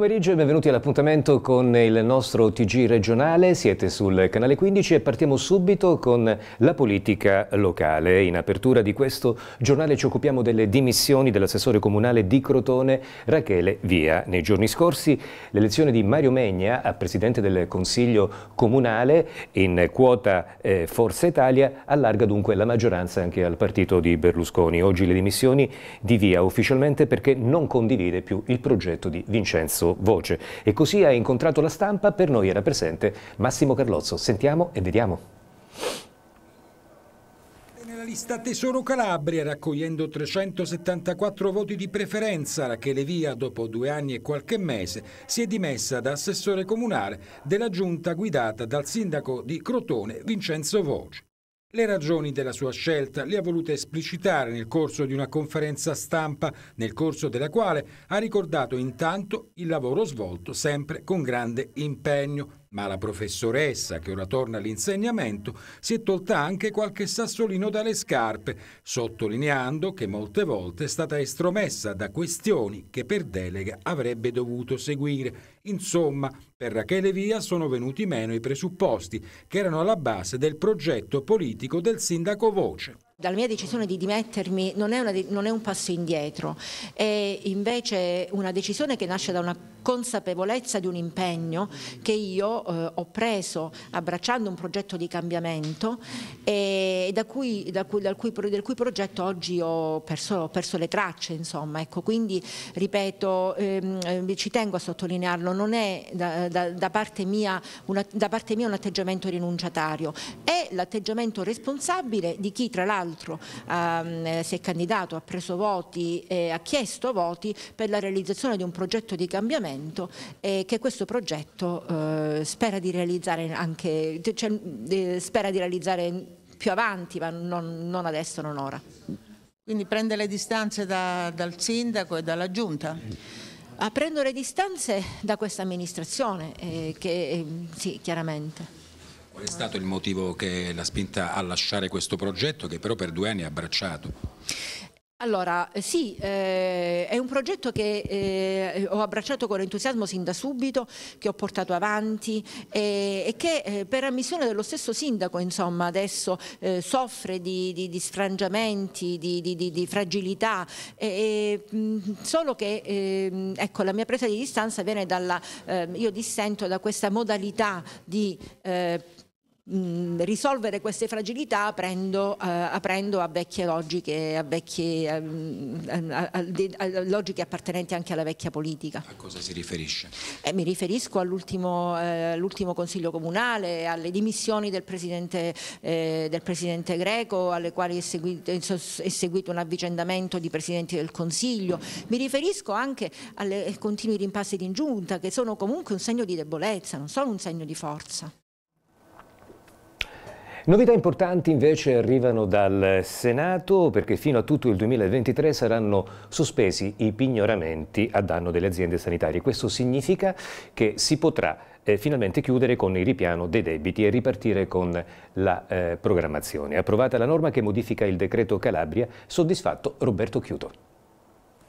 pomeriggio e benvenuti all'appuntamento con il nostro TG regionale, siete sul canale 15 e partiamo subito con la politica locale. In apertura di questo giornale ci occupiamo delle dimissioni dell'assessore comunale di Crotone Rachele Via. Nei giorni scorsi l'elezione di Mario Megna a presidente del Consiglio comunale in quota eh, Forza Italia allarga dunque la maggioranza anche al partito di Berlusconi. Oggi le dimissioni di Via ufficialmente perché non condivide più il progetto di Vincenzo basso voce. E così ha incontrato la stampa, per noi era presente Massimo Carlozzo. Sentiamo e vediamo. Nella lista Tesoro Calabria, raccogliendo 374 voti di preferenza, Rachele Via, dopo due anni e qualche mese, si è dimessa da assessore comunale della giunta guidata dal sindaco di Crotone Vincenzo Voce. Le ragioni della sua scelta le ha volute esplicitare nel corso di una conferenza stampa, nel corso della quale ha ricordato intanto il lavoro svolto sempre con grande impegno, ma la professoressa, che ora torna all'insegnamento, si è tolta anche qualche sassolino dalle scarpe, sottolineando che molte volte è stata estromessa da questioni che per delega avrebbe dovuto seguire. Insomma, per Rachele Via sono venuti meno i presupposti che erano alla base del progetto politico del sindaco Voce la mia decisione di dimettermi non è, una, non è un passo indietro, è invece una decisione che nasce da una consapevolezza di un impegno che io eh, ho preso abbracciando un progetto di cambiamento e da cui, da cui, cui, del cui progetto oggi ho perso, ho perso le tracce. Ecco, quindi ripeto, ehm, ehm, ci tengo a sottolinearlo, non è da, da, da, parte mia, una, da parte mia un atteggiamento rinunciatario, è l'atteggiamento responsabile di chi tra l'altro peraltro ehm, si è candidato, ha preso voti, e ha chiesto voti per la realizzazione di un progetto di cambiamento e che questo progetto eh, spera di realizzare anche, cioè, eh, spera di realizzare più avanti, ma non, non adesso, non ora. Quindi prende le distanze da, dal sindaco e dalla giunta? A prendere distanze da questa amministrazione, eh, che, eh, sì, chiaramente. Qual è stato il motivo che l'ha spinta a lasciare questo progetto che però per due anni ha abbracciato? Allora, sì, eh, è un progetto che eh, ho abbracciato con entusiasmo sin da subito, che ho portato avanti eh, e che eh, per ammissione dello stesso sindaco, insomma, adesso eh, soffre di, di, di, sfrangiamenti, di, di fragilità, mh, mm, solo che ehm, ecco, la mia presa di distanza viene dalla, ehm, io dissento da questa modalità di eh, mh, risolvere queste fragilità aprendo, eh, aprendo a vecchie logiche, a vecchie, ehm, a, a, a, logiche appartenenti anche alla vecchia politica. A cosa si riferisce? Eh, mi riferisco all'ultimo, eh, all Consiglio Comunale, alle dimissioni del Presidente, eh, del presidente Greco, alle quali è seguito, è seguito un avvicendamento di Presidenti del Consiglio, mi riferisco anche alle continui rimpassi di ingiunta che sono comunque un segno di debolezza, non sono un segno di forza. Novità importanti invece arrivano dal Senato perché fino a tutto il 2023 saranno sospesi i pignoramenti a danno delle aziende sanitarie. Questo significa che si potrà eh, finalmente chiudere con il ripiano dei debiti e ripartire con la eh, programmazione. Approvata la norma che modifica il decreto Calabria, soddisfatto Roberto Chiuto.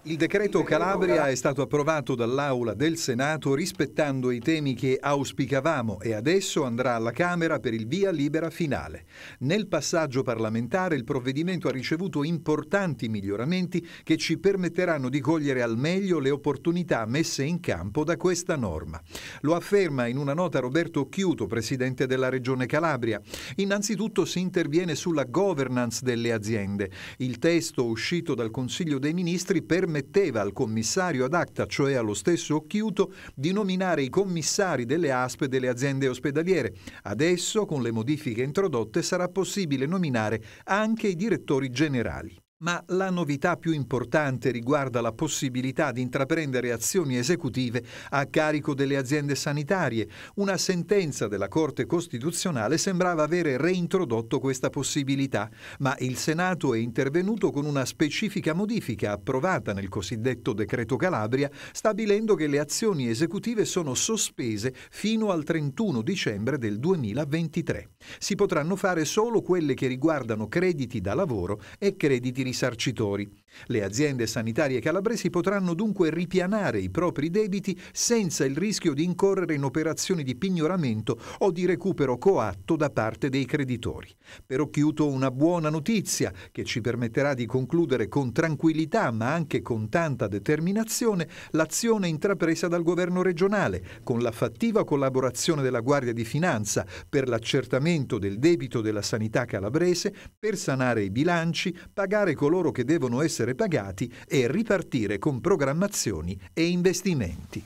Il decreto Calabria è stato approvato dall'Aula del Senato rispettando i temi che auspicavamo e adesso andrà alla Camera per il via libera finale. Nel passaggio parlamentare il provvedimento ha ricevuto importanti miglioramenti che ci permetteranno di cogliere al meglio le opportunità messe in campo da questa norma. Lo afferma in una nota Roberto Chiuto, presidente della Regione Calabria. Innanzitutto si interviene sulla governance delle aziende. Il testo uscito dal Consiglio dei Ministri permette permetteva al commissario ad acta, cioè allo stesso Occhiuto, di nominare i commissari delle ASP delle aziende ospedaliere. Adesso, con le modifiche introdotte, sarà possibile nominare anche i direttori generali. Ma la novità più importante riguarda la possibilità di intraprendere azioni esecutive a carico delle aziende sanitarie. Una sentenza della Corte Costituzionale sembrava avere reintrodotto questa possibilità, ma il Senato è intervenuto con una specifica modifica approvata nel cosiddetto decreto Calabria, stabilendo che le azioni esecutive sono sospese fino al 31 dicembre del 2023. Si potranno fare solo quelle che riguardano crediti da lavoro e crediti risarcitori. Le aziende sanitarie calabresi potranno dunque ripianare i propri debiti senza il rischio di incorrere in operazioni di pignoramento o di recupero coatto da parte dei creditori. Per occhiuto una buona notizia che ci permetterà di concludere con tranquillità ma anche con tanta determinazione l'azione intrapresa dal governo regionale con la fattiva collaborazione della Guardia di Finanza per l'accertamento del debito della sanità calabrese, per sanare i bilanci, pagare coloro che devono essere pagati e ripartire con programmazioni e investimenti.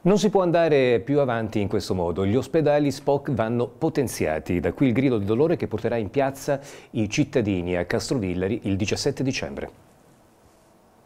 Non si può andare più avanti in questo modo. Gli ospedali SPOC vanno potenziati. Da qui il grido di dolore che porterà in piazza i cittadini a Castrovillari il 17 dicembre.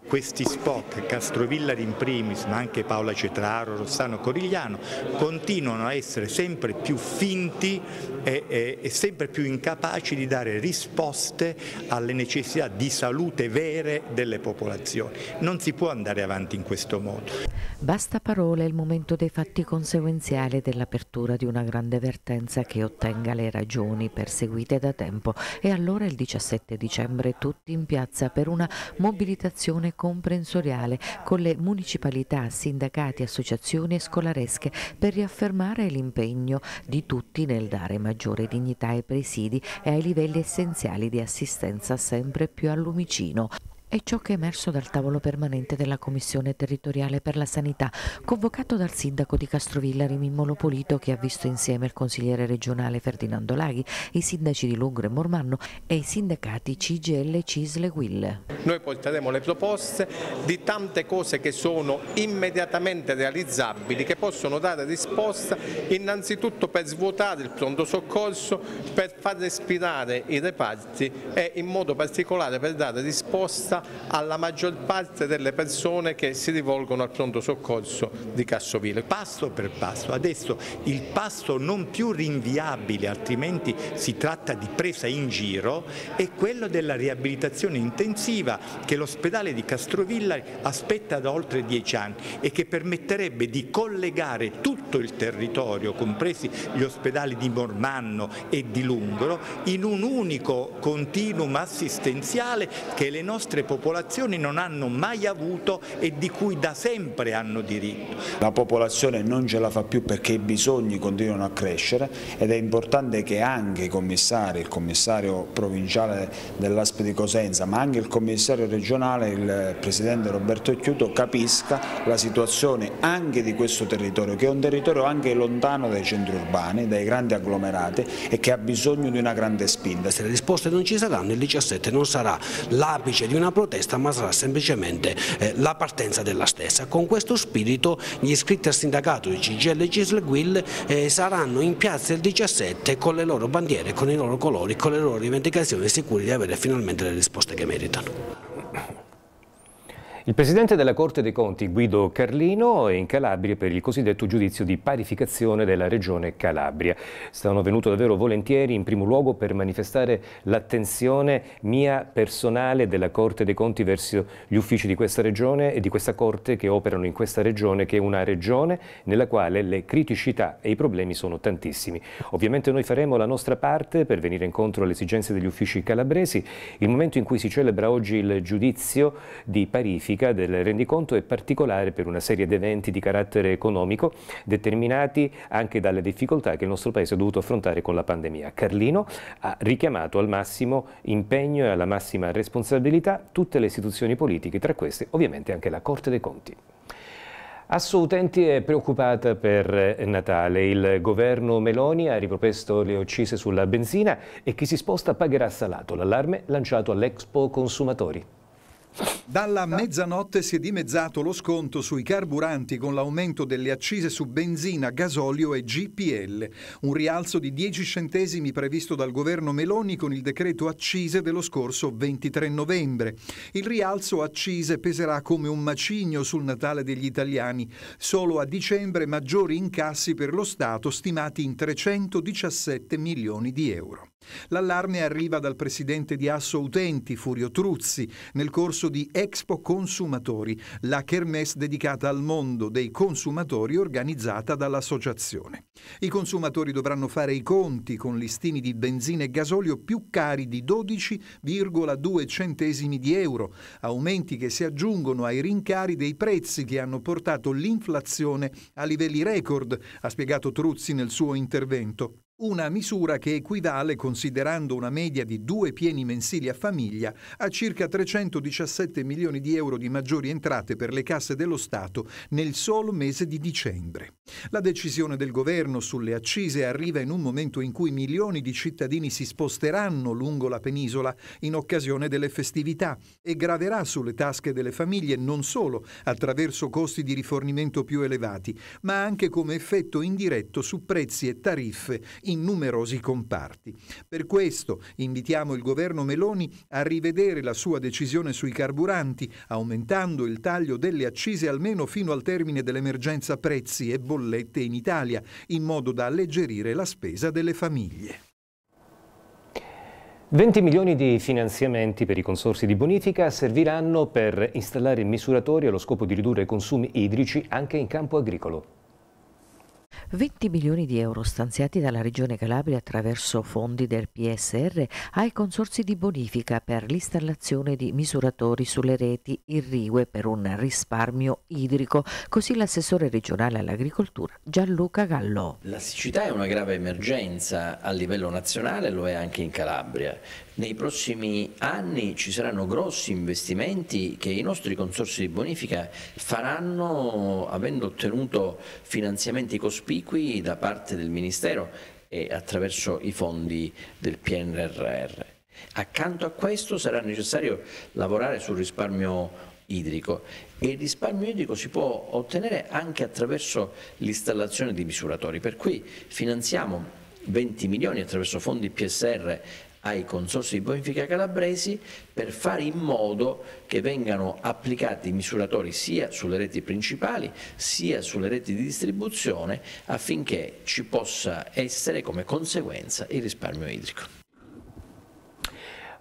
Questi spot, Castrovilla in primis, ma anche Paola Cetraro, Rossano Corigliano, continuano a essere sempre più finti e, e, e sempre più incapaci di dare risposte alle necessità di salute vere delle popolazioni. Non si può andare avanti in questo modo. Basta parole il momento dei fatti conseguenziali dell'apertura di una grande vertenza che ottenga le ragioni perseguite da tempo e allora il 17 dicembre tutti in piazza per una mobilitazione comprensoriale con le municipalità, sindacati, associazioni e scolaresche per riaffermare l'impegno di tutti nel dare maggiore dignità ai presidi e ai livelli essenziali di assistenza sempre più al lumicino. È ciò che è emerso dal tavolo permanente della Commissione territoriale per la sanità, convocato dal sindaco di Castrovilla Mimmolo Polito, che ha visto insieme il consigliere regionale Ferdinando Laghi, i sindaci di Lungro e Mormanno e i sindacati CGL Cisle Will. Noi porteremo le proposte di tante cose che sono immediatamente realizzabili, che possono dare risposta innanzitutto per svuotare il pronto soccorso, per far respirare i reparti e in modo particolare per dare risposta alla maggior parte delle persone che si rivolgono al pronto soccorso di Cassovile. Passo per passo, adesso il passo non più rinviabile, altrimenti si tratta di presa in giro, è quello della riabilitazione intensiva che l'ospedale di Castrovilla aspetta da oltre dieci anni e che permetterebbe di collegare tutto il territorio, compresi gli ospedali di Mormanno e di Lungro, in un unico continuum assistenziale che le nostre popolazioni popolazione non hanno mai avuto e di cui da sempre hanno diritto. La popolazione non ce la fa più perché i bisogni continuano a crescere ed è importante che anche i commissari, il commissario provinciale dell'ASP di Cosenza, ma anche il commissario regionale, il presidente Roberto Chiuto, capisca la situazione anche di questo territorio, che è un territorio anche lontano dai centri urbani, dai grandi agglomerati e che ha bisogno di una grande spinta. Se le risposte non ci saranno, il 17 non sarà l'apice di una proposta protesta ma sarà semplicemente eh, la partenza della stessa. Con questo spirito gli iscritti al sindacato di CGL Cisl Guil eh, saranno in piazza il 17 con le loro bandiere, con i loro colori, con le loro rivendicazioni sicuri di avere finalmente le risposte che meritano. Il presidente della Corte dei Conti, Guido Carlino, è in Calabria per il cosiddetto giudizio di parificazione della regione Calabria. Sono venuto davvero volentieri, in primo luogo, per manifestare l'attenzione mia personale della Corte dei Conti verso gli uffici di questa regione e di questa Corte che operano in questa regione, che è una regione nella quale le criticità e i problemi sono tantissimi. Ovviamente noi faremo la nostra parte per venire incontro alle esigenze degli uffici calabresi. Il momento in cui si celebra oggi il giudizio di parificazione specifica del rendiconto è particolare per una serie di eventi di carattere economico determinati anche dalle difficoltà che il nostro Paese ha dovuto affrontare con la pandemia. Carlino ha richiamato al massimo impegno e alla massima responsabilità tutte le istituzioni politiche, tra queste ovviamente anche la Corte dei Conti. Asso Utenti è preoccupata per eh, Natale. Il governo Meloni ha riproposto le uccise sulla benzina e chi si sposta pagherà salato. L'allarme lanciato all'Expo Consumatori. Dalla mezzanotte si è dimezzato lo sconto sui carburanti con l'aumento delle accise su benzina, gasolio e GPL, un rialzo di 10 centesimi previsto dal governo Meloni con il decreto accise dello scorso 23 novembre. Il rialzo accise peserà come un macigno sul Natale degli italiani, solo a dicembre maggiori incassi per lo Stato stimati in 317 milioni di euro. L'allarme arriva dal presidente di Asso Utenti, Furio Truzzi, nel corso di Expo Consumatori, la kermesse dedicata al mondo dei consumatori organizzata dall'associazione. I consumatori dovranno fare i conti con listini di benzina e gasolio più cari di 12,2 centesimi di euro, aumenti che si aggiungono ai rincari dei prezzi che hanno portato l'inflazione a livelli record, ha spiegato Truzzi nel suo intervento. Una misura che equivale, considerando una media di due pieni mensili a famiglia, a circa 317 milioni di euro di maggiori entrate per le casse dello Stato nel solo mese di dicembre. La decisione del governo sulle accise arriva in un momento in cui milioni di cittadini si sposteranno lungo la penisola in occasione delle festività e graverà sulle tasche delle famiglie non solo attraverso costi di rifornimento più elevati, ma anche come effetto indiretto su prezzi e tariffe in numerosi comparti. Per questo invitiamo il governo Meloni a rivedere la sua decisione sui carburanti, aumentando il taglio delle accise almeno fino al termine dell'emergenza prezzi e bollette bollette in Italia, in modo da alleggerire la spesa delle famiglie. 20 milioni di finanziamenti per i consorsi di bonifica serviranno per installare misuratori allo scopo di ridurre i consumi idrici anche in campo agricolo. 20 milioni di euro stanziati dalla Regione Calabria attraverso fondi del PSR ai consorsi di bonifica per l'installazione di misuratori sulle reti irrigue per un risparmio idrico, così l'assessore regionale all'agricoltura Gianluca Gallo. La siccità è una grave emergenza a livello nazionale, lo è anche in Calabria. Nei prossimi anni ci saranno grossi investimenti che i nostri consorsi di bonifica faranno avendo ottenuto finanziamenti cospicui da parte del Ministero e attraverso i fondi del PNRR. Accanto a questo sarà necessario lavorare sul risparmio idrico e il risparmio idrico si può ottenere anche attraverso l'installazione di misuratori, per cui finanziamo 20 milioni attraverso fondi PSR ai consorsi di bonifica calabresi per fare in modo che vengano applicati i misuratori sia sulle reti principali sia sulle reti di distribuzione affinché ci possa essere come conseguenza il risparmio idrico.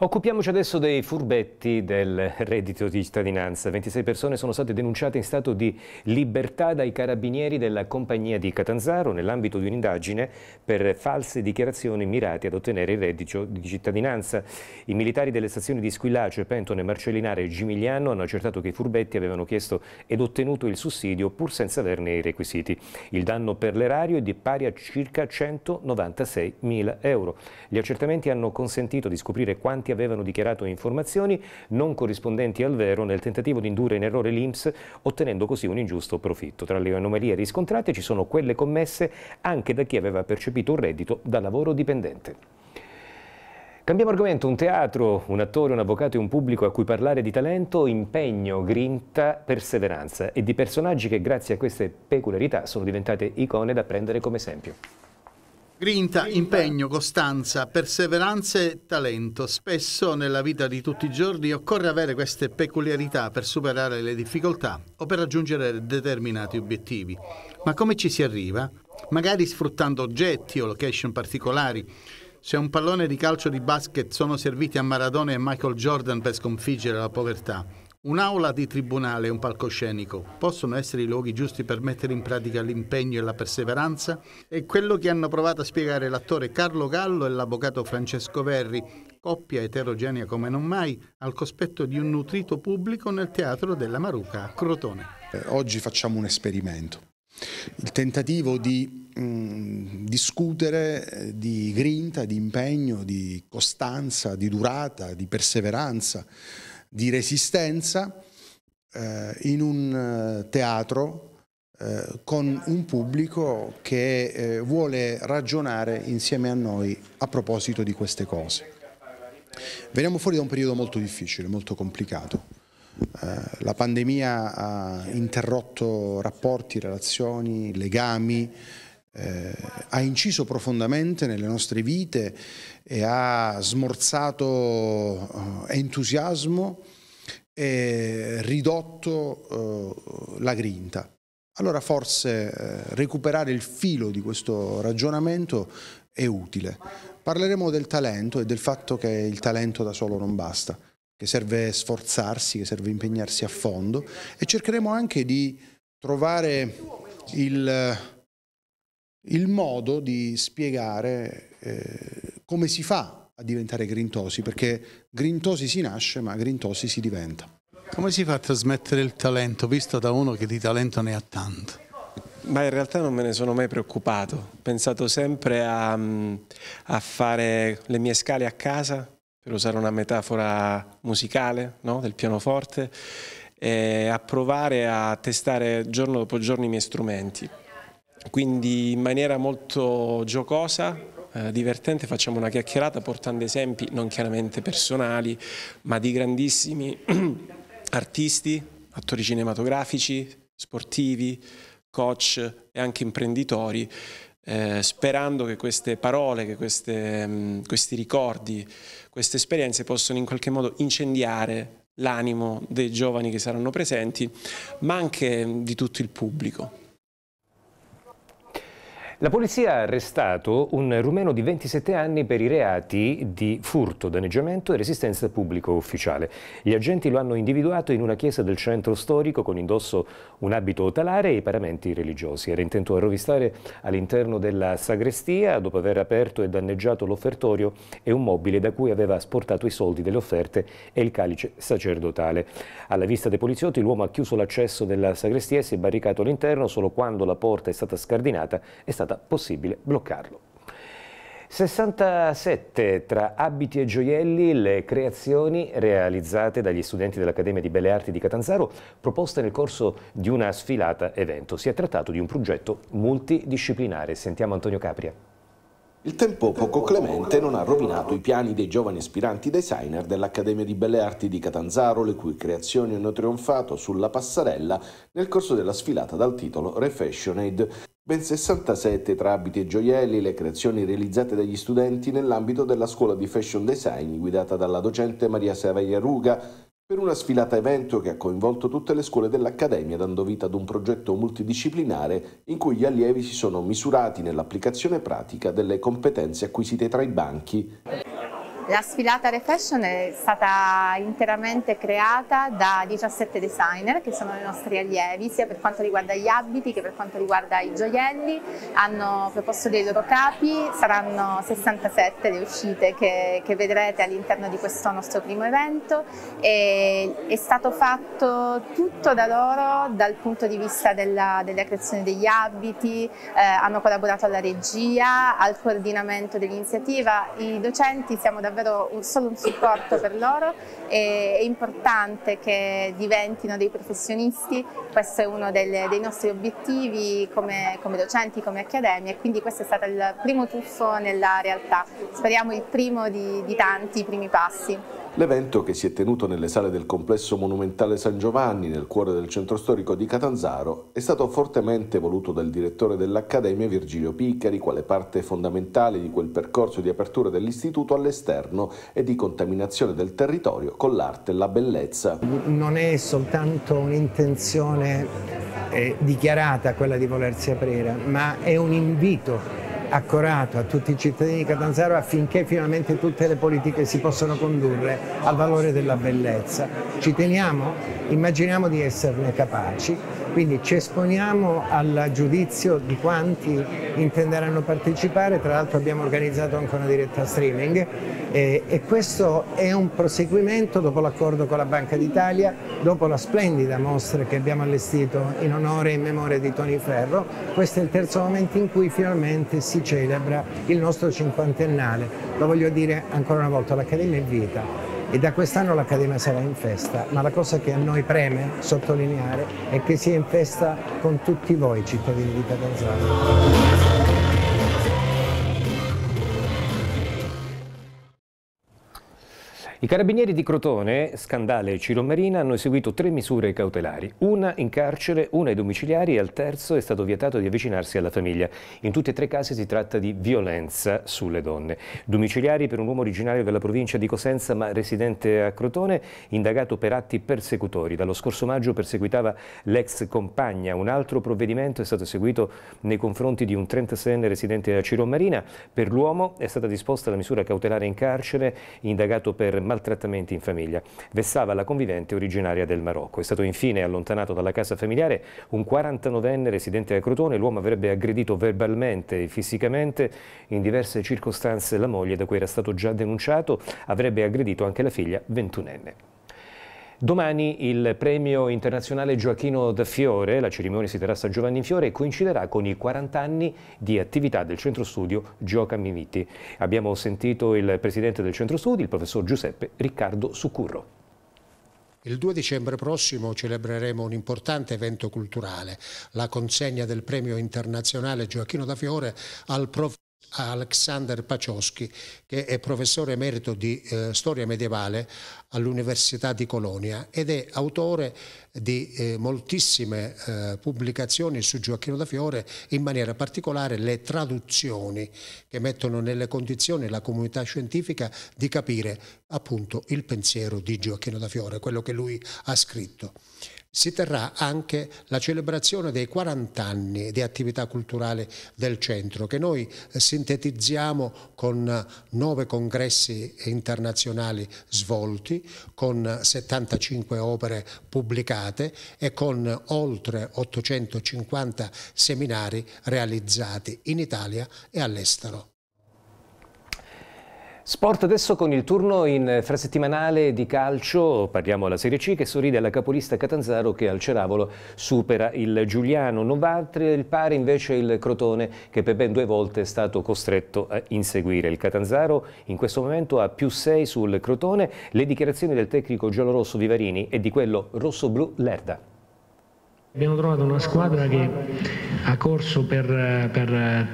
Occupiamoci adesso dei furbetti del reddito di cittadinanza. 26 persone sono state denunciate in stato di libertà dai carabinieri della compagnia di Catanzaro nell'ambito di un'indagine per false dichiarazioni mirate ad ottenere il reddito di cittadinanza. I militari delle stazioni di Squillace, Pentone, Marcellinare e Gimigliano hanno accertato che i furbetti avevano chiesto ed ottenuto il sussidio pur senza averne i requisiti. Il danno per l'erario è di pari a circa 196 mila euro. Gli accertamenti hanno consentito di scoprire quanti che avevano dichiarato informazioni non corrispondenti al vero nel tentativo di indurre in errore l'Inps, ottenendo così un ingiusto profitto. Tra le anomalie riscontrate ci sono quelle commesse anche da chi aveva percepito un reddito da lavoro dipendente. Cambiamo argomento, un teatro, un attore, un avvocato e un pubblico a cui parlare di talento, impegno, grinta, perseveranza e di personaggi che grazie a queste peculiarità sono diventate icone da prendere come esempio. Grinta, impegno, costanza, perseveranza e talento. Spesso nella vita di tutti i giorni occorre avere queste peculiarità per superare le difficoltà o per raggiungere determinati obiettivi. Ma come ci si arriva? Magari sfruttando oggetti o location particolari. Se un pallone di calcio di basket sono serviti a Maradona e Michael Jordan per sconfiggere la povertà Un'aula di tribunale e un palcoscenico possono essere i luoghi giusti per mettere in pratica l'impegno e la perseveranza? È quello che hanno provato a spiegare l'attore Carlo Gallo e l'avvocato Francesco Verri, coppia eterogenea come non mai, al cospetto di un nutrito pubblico nel teatro della Maruca a Crotone. Eh, oggi facciamo un esperimento. Il tentativo di mh, mm, discutere eh, di grinta, di impegno, di costanza, di durata, di perseveranza di resistenza eh, in un eh, teatro eh, con un pubblico che eh, vuole ragionare insieme a noi a proposito di queste cose. Veniamo fuori da un periodo molto difficile, molto complicato. la pandemia ha interrotto rapporti, relazioni, legami, eh, ha inciso profondamente nelle nostre vite e ha smorzato eh, entusiasmo e ridotto eh, la grinta. Allora forse eh, recuperare il filo di questo ragionamento è utile. Parleremo del talento e del fatto che il talento da solo non basta, che serve sforzarsi, che serve impegnarsi a fondo e cercheremo anche di trovare il il modo di spiegare eh, come si fa a diventare grintosi, perché grintosi si nasce ma grintosi si diventa. Come si fa a trasmettere il talento, visto da uno che di talento ne ha tanto? Ma in realtà non me ne sono mai preoccupato, ho pensato sempre a, mm, a fare le mie scale a casa, per usare una metafora musicale no? del pianoforte, e a provare a testare giorno dopo giorno i miei strumenti quindi in maniera molto giocosa eh, divertente, facciamo una chiacchierata portando esempi non chiaramente personali, ma di grandissimi artisti, attori cinematografici, sportivi, coach e anche imprenditori, eh, sperando che queste parole, che queste, mh, mm, questi ricordi, queste esperienze possano in qualche modo incendiare l'animo dei giovani che saranno presenti, ma anche di tutto il pubblico. La polizia ha arrestato un rumeno di 27 anni per i reati di furto, danneggiamento e resistenza pubblico ufficiale. Gli agenti lo hanno individuato in una chiesa del centro storico con indosso un abito talare e i paramenti religiosi. Era intento a rovistare all'interno della sagrestia dopo aver aperto e danneggiato l'offertorio e un mobile da cui aveva asportato i soldi delle offerte e il calice sacerdotale. Alla vista dei poliziotti l'uomo ha chiuso l'accesso della sagrestia e si è barricato all'interno solo quando la porta è stata scardinata è stata stata possibile bloccarlo. 67 tra abiti e gioielli le creazioni realizzate dagli studenti dell'Accademia di Belle Arti di Catanzaro proposte nel corso di una sfilata evento. Si è trattato di un progetto multidisciplinare. Sentiamo Antonio Capria. Il tempo poco clemente non ha rovinato i piani dei giovani aspiranti designer dell'Accademia di Belle Arti di Catanzaro, le cui creazioni hanno trionfato sulla passarella nel corso della sfilata dal titolo Refashioned. Ben 67 tra abiti e gioielli le creazioni realizzate dagli studenti nell'ambito della scuola di fashion design guidata dalla docente Maria Saveria Ruga, per una sfilata evento che ha coinvolto tutte le scuole dell'Accademia, dando vita ad un progetto multidisciplinare in cui gli allievi si sono misurati nell'applicazione pratica delle competenze acquisite tra i banchi. La sfilata Fashion è stata interamente creata da 17 designer che sono i nostri allievi, sia per quanto riguarda gli abiti che per quanto riguarda i gioielli. Hanno proposto dei loro capi, saranno 67 le uscite che, che vedrete all'interno di questo nostro primo evento. E è stato fatto tutto da loro dal punto di vista della, della creazione degli abiti, eh, hanno collaborato alla regia, al coordinamento dell'iniziativa. I docenti siamo davvero davvero un, solo un supporto per loro, è importante che diventino dei professionisti questo è uno delle, dei nostri obiettivi come, come, docenti, come accademia e quindi questo è stato il primo tuffo nella realtà. Speriamo il primo di, di tanti, i primi passi. L'evento che si è tenuto nelle sale del complesso monumentale San Giovanni, nel cuore del centro storico di Catanzaro, è stato fortemente voluto dal direttore dell'Accademia Virgilio Piccari, quale parte fondamentale di quel percorso di apertura dell'istituto all'esterno e di contaminazione del territorio con l'arte e la bellezza. Non è soltanto un'intenzione intenzione dichiarata quella di volersi aprire, ma è un invito accorato a tutti i cittadini di Catanzaro affinché finalmente tutte le politiche si possano condurre al valore della bellezza. Ci teniamo? Immaginiamo di esserne capaci quindi ci esponiamo al giudizio di quanti intenderanno partecipare, tra l'altro abbiamo organizzato anche una diretta streaming eh, e questo è un proseguimento dopo l'accordo con la Banca d'Italia, dopo la splendida mostra che abbiamo allestito in onore e in memoria di Tony Ferro, questo è il terzo momento in cui finalmente si celebra il nostro cinquantennale. Lo voglio dire ancora una volta, l'Accademia è vita, e da quest'anno l'Accademia sarà in festa, ma la cosa che a noi preme sottolineare è che sia in festa con tutti voi cittadini di Catanzaro. I carabinieri di Crotone, Scandale e Ciro Marina hanno eseguito tre misure cautelari, una in carcere, una ai domiciliari e al terzo è stato vietato di avvicinarsi alla famiglia. In tutti e tre i casi si tratta di violenza sulle donne. Domiciliari per un uomo originario della provincia di Cosenza ma residente a Crotone, indagato per atti persecutori. Dallo scorso maggio perseguitava l'ex compagna. Un altro provvedimento è stato eseguito nei confronti di un 36enne residente a Ciro Marina. Per l'uomo è stata disposta la misura cautelare in carcere, indagato per maltrattamenti in famiglia. Vessava la convivente originaria del Marocco. È stato infine allontanato dalla casa familiare un 49enne residente a Crotone. L'uomo avrebbe aggredito verbalmente e fisicamente in diverse circostanze la moglie da cui era stato già denunciato. Avrebbe aggredito anche la figlia 21enne. Domani il premio internazionale Gioacchino da Fiore, la cerimonia si terrà a San Giovanni in Fiore e coinciderà con i 40 anni di attività del centro studio Gioca Mimiti. Abbiamo sentito il presidente del centro studio, il professor Giuseppe Riccardo Succurro. Il 2 dicembre prossimo celebreremo un importante evento culturale, la consegna del premio internazionale Gioacchino da Fiore al professor Alexander Pacioschi, che è professore emerito di eh, storia medievale all'Università di Colonia ed è autore di eh, moltissime eh, pubblicazioni su Gioacchino da Fiore, in maniera particolare le traduzioni che mettono nelle condizioni la comunità scientifica di capire appunto il pensiero di Gioacchino da Fiore, quello che lui ha scritto si terrà anche la celebrazione dei 40 anni di attività culturale del centro che noi eh, sintetizziamo con eh, nove congressi internazionali svolti, con 75 eh, opere pubblicate e con oltre 850 seminari realizzati in Italia e all'estero. Sport adesso con il turno in eh, frasettimanale di calcio, parliamo alla Serie C che sorride alla capolista Catanzaro che al Ceravolo supera il Giuliano, non va a il pari invece il Crotone che per ben due volte è stato costretto a inseguire. Il Catanzaro in questo momento ha più 6 sul Crotone, le dichiarazioni del tecnico giallorosso Vivarini e di quello rosso-blu Lerda. Abbiamo trovato una squadra che ha corso per, eh, per eh,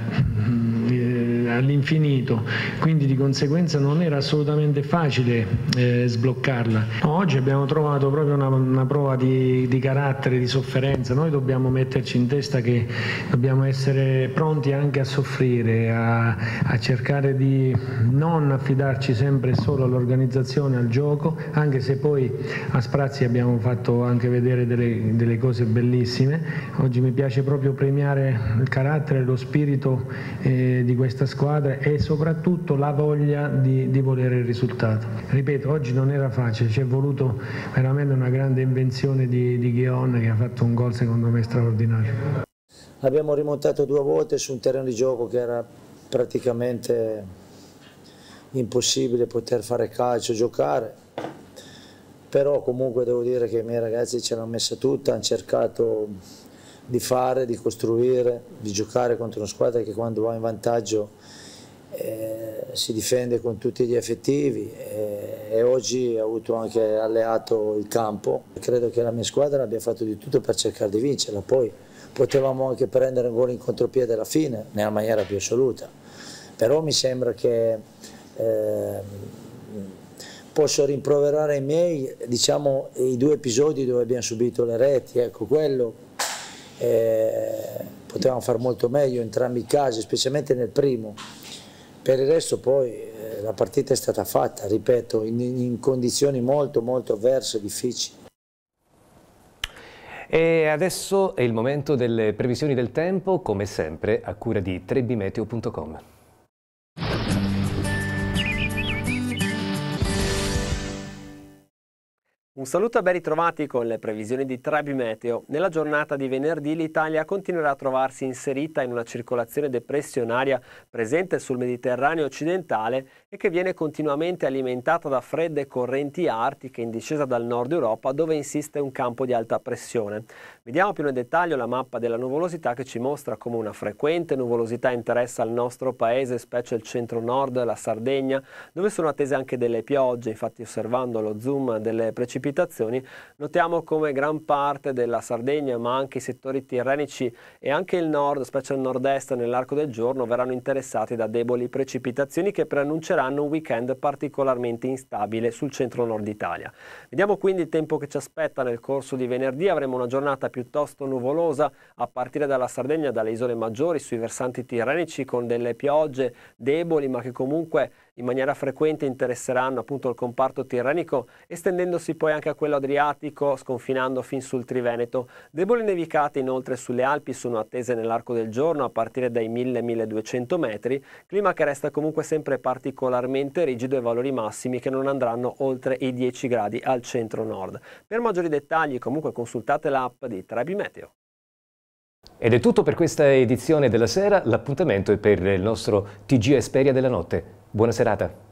all'infinito, quindi di conseguenza non era assolutamente facile eh, sbloccarla. Oggi abbiamo trovato proprio una, una prova di, di, carattere, di sofferenza, noi dobbiamo metterci in testa che dobbiamo essere pronti anche a soffrire, a, a cercare di non affidarci sempre solo all'organizzazione, al gioco, anche se poi a Sprazzi abbiamo fatto anche vedere delle, delle cose bellissime. Oggi mi piace proprio premiare il carattere, lo spirito eh, di questa squadra squadre e soprattutto la voglia di, di volere il risultato. Ripeto, oggi non era facile, ci è voluto veramente una grande invenzione di, di Ghion che ha fatto un gol secondo me straordinario. Abbiamo rimontato due volte su un terreno di gioco che era praticamente impossibile poter fare calcio, giocare però comunque devo dire che i miei ragazzi ce l'hanno messa tutta, hanno cercato di fare, di costruire, di giocare contro una squadra che quando va in vantaggio eh, si difende con tutti gli effettivi eh, e oggi ha avuto anche alleato il campo. Credo che la mia squadra abbia fatto di tutto per cercare di vincerla, poi potevamo anche prendere un gol in contropiede alla fine, nella maniera più assoluta, però mi sembra che... Eh, posso rimproverare i miei diciamo, i due episodi dove abbiamo subito le reti, ecco quello eh, potevamo far molto meglio entrambi i casi, specialmente nel primo. Per il resto poi eh, la partita è stata fatta, ripeto, in, in condizioni molto molto avverse, difficili. E adesso è il momento delle previsioni del tempo, come sempre a cura di trebimeteo.com. Un saluto e ben ritrovati con le previsioni di Trebi Meteo. Nella giornata di venerdì l'Italia continuerà a trovarsi inserita in una circolazione depressionaria presente sul Mediterraneo occidentale e che viene continuamente alimentata da fredde correnti artiche in discesa dal nord Europa dove insiste un campo di alta pressione. Vediamo più nel dettaglio la mappa della nuvolosità che ci mostra come una frequente nuvolosità interessa il nostro paese, specie il centro-nord, la Sardegna, dove sono attese anche delle piogge. Infatti osservando lo zoom delle precipitazioni notiamo come gran parte della Sardegna, ma anche i settori tirrenici e anche il nord, specie il nord-est nell'arco del giorno, verranno interessati da deboli precipitazioni che preannunceranno un weekend particolarmente instabile sul centro-nord Italia. Vediamo quindi il tempo che ci aspetta nel corso di venerdì, avremo una giornata più piuttosto nuvolosa a partire dalla Sardegna, dalle isole maggiori, sui versanti tirrenici con delle piogge deboli ma che comunque in maniera frequente interesseranno appunto il comparto tirrenico, estendendosi poi anche a quello adriatico, sconfinando fin sul Triveneto. Deboli nevicate inoltre sulle Alpi sono attese nell'arco del giorno a partire dai 1000-1200 metri, clima che resta comunque sempre particolarmente rigido e valori massimi che non andranno oltre i 10 gradi al centro-nord. Per maggiori dettagli comunque consultate l'app di Trebi Meteo. Ed è tutto per questa edizione della sera, l'appuntamento è per il nostro TG Esperia della notte. Buona serata.